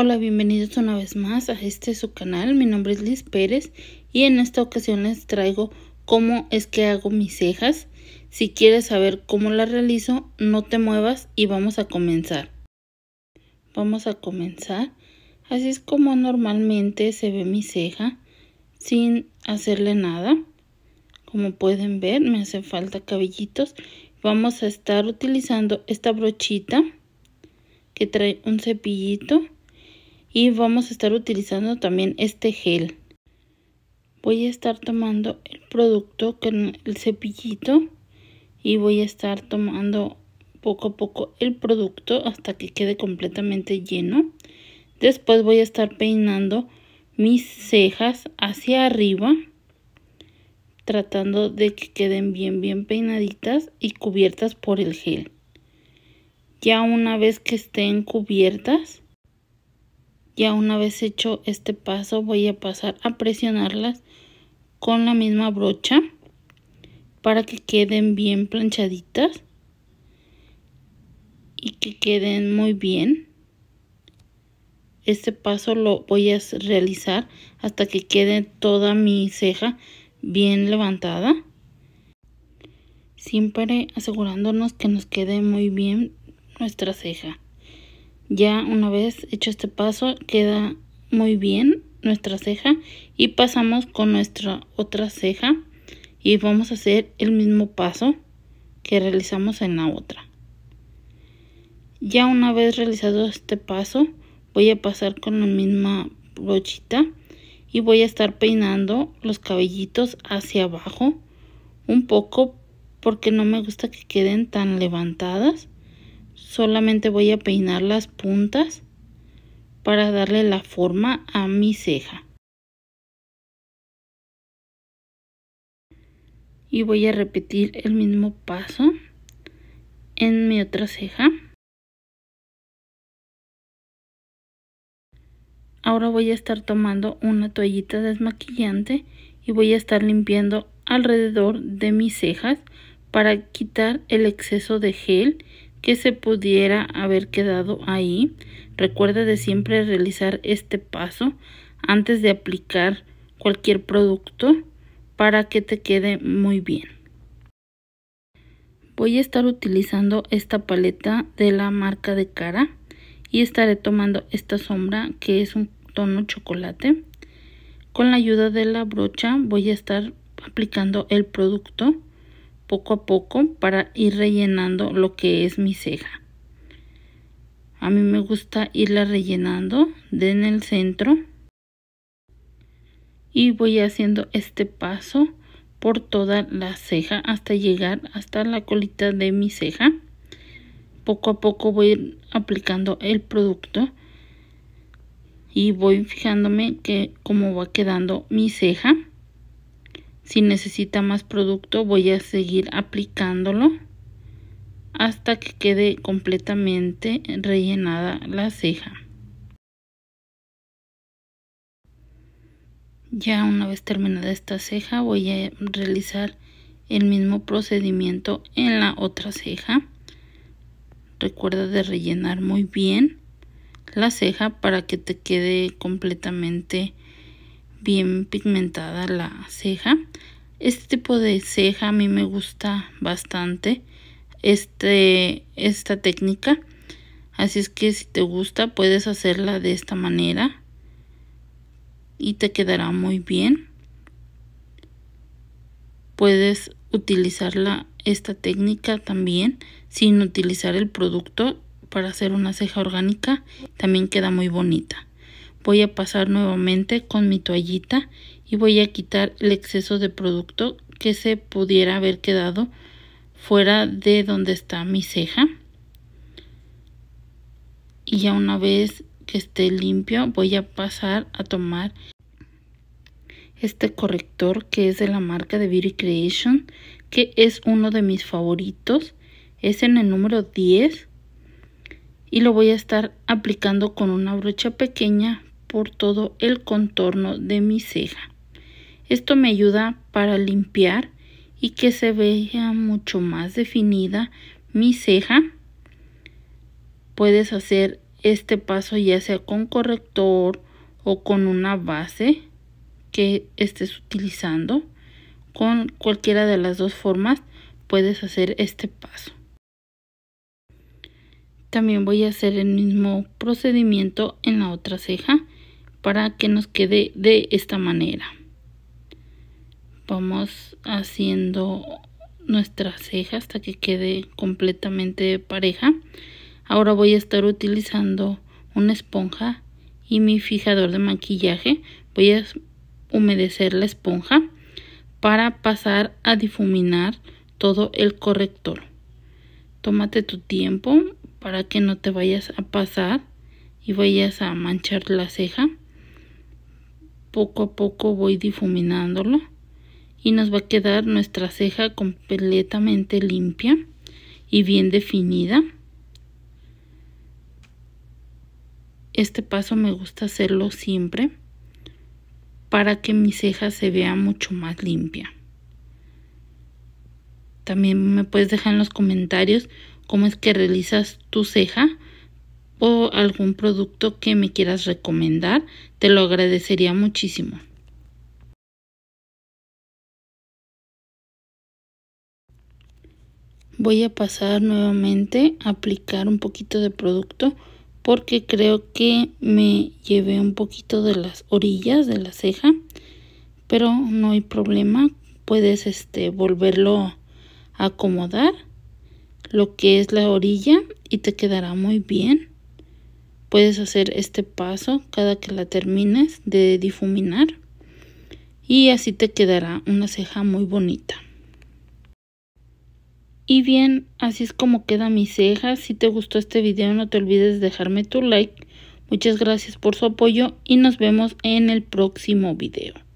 Hola, bienvenidos una vez más a este su canal. Mi nombre es Liz Pérez y en esta ocasión les traigo cómo es que hago mis cejas. Si quieres saber cómo las realizo, no te muevas y vamos a comenzar. Vamos a comenzar. Así es como normalmente se ve mi ceja sin hacerle nada. Como pueden ver, me hacen falta cabellitos. Vamos a estar utilizando esta brochita que trae un cepillito y vamos a estar utilizando también este gel voy a estar tomando el producto con el cepillito y voy a estar tomando poco a poco el producto hasta que quede completamente lleno después voy a estar peinando mis cejas hacia arriba tratando de que queden bien bien peinaditas y cubiertas por el gel ya una vez que estén cubiertas ya una vez hecho este paso voy a pasar a presionarlas con la misma brocha para que queden bien planchaditas y que queden muy bien. Este paso lo voy a realizar hasta que quede toda mi ceja bien levantada. Siempre asegurándonos que nos quede muy bien nuestra ceja. Ya una vez hecho este paso queda muy bien nuestra ceja y pasamos con nuestra otra ceja y vamos a hacer el mismo paso que realizamos en la otra. Ya una vez realizado este paso voy a pasar con la misma brochita y voy a estar peinando los cabellitos hacia abajo un poco porque no me gusta que queden tan levantadas solamente voy a peinar las puntas para darle la forma a mi ceja. Y voy a repetir el mismo paso en mi otra ceja. Ahora voy a estar tomando una toallita desmaquillante y voy a estar limpiando alrededor de mis cejas para quitar el exceso de gel que se pudiera haber quedado ahí. Recuerda de siempre realizar este paso antes de aplicar cualquier producto para que te quede muy bien. Voy a estar utilizando esta paleta de la marca de cara y estaré tomando esta sombra que es un tono chocolate. Con la ayuda de la brocha voy a estar aplicando el producto poco a poco para ir rellenando lo que es mi ceja. A mí me gusta irla rellenando de en el centro y voy haciendo este paso por toda la ceja hasta llegar hasta la colita de mi ceja. Poco a poco voy aplicando el producto y voy fijándome que cómo va quedando mi ceja. Si necesita más producto voy a seguir aplicándolo hasta que quede completamente rellenada la ceja. Ya una vez terminada esta ceja voy a realizar el mismo procedimiento en la otra ceja. Recuerda de rellenar muy bien la ceja para que te quede completamente bien pigmentada la ceja. Este tipo de ceja a mí me gusta bastante este, esta técnica. Así es que si te gusta puedes hacerla de esta manera y te quedará muy bien. Puedes utilizar esta técnica también sin utilizar el producto para hacer una ceja orgánica. También queda muy bonita. Voy a pasar nuevamente con mi toallita y voy a quitar el exceso de producto que se pudiera haber quedado fuera de donde está mi ceja. Y ya una vez que esté limpio voy a pasar a tomar este corrector que es de la marca de Beauty Creation que es uno de mis favoritos. Es en el número 10 y lo voy a estar aplicando con una brocha pequeña por todo el contorno de mi ceja. Esto me ayuda para limpiar y que se vea mucho más definida mi ceja. Puedes hacer este paso ya sea con corrector o con una base que estés utilizando. Con cualquiera de las dos formas puedes hacer este paso. También voy a hacer el mismo procedimiento en la otra ceja para que nos quede de esta manera vamos haciendo nuestra ceja hasta que quede completamente pareja ahora voy a estar utilizando una esponja y mi fijador de maquillaje voy a humedecer la esponja para pasar a difuminar todo el corrector tómate tu tiempo para que no te vayas a pasar y vayas a manchar la ceja poco a poco voy difuminándolo y nos va a quedar nuestra ceja completamente limpia y bien definida. Este paso me gusta hacerlo siempre para que mi ceja se vea mucho más limpia. También me puedes dejar en los comentarios cómo es que realizas tu ceja o algún producto que me quieras recomendar, te lo agradecería muchísimo. Voy a pasar nuevamente a aplicar un poquito de producto porque creo que me llevé un poquito de las orillas de la ceja pero no hay problema puedes este volverlo a acomodar lo que es la orilla y te quedará muy bien Puedes hacer este paso cada que la termines de difuminar y así te quedará una ceja muy bonita. Y bien, así es como queda mi ceja. Si te gustó este video no te olvides de dejarme tu like. Muchas gracias por su apoyo y nos vemos en el próximo video.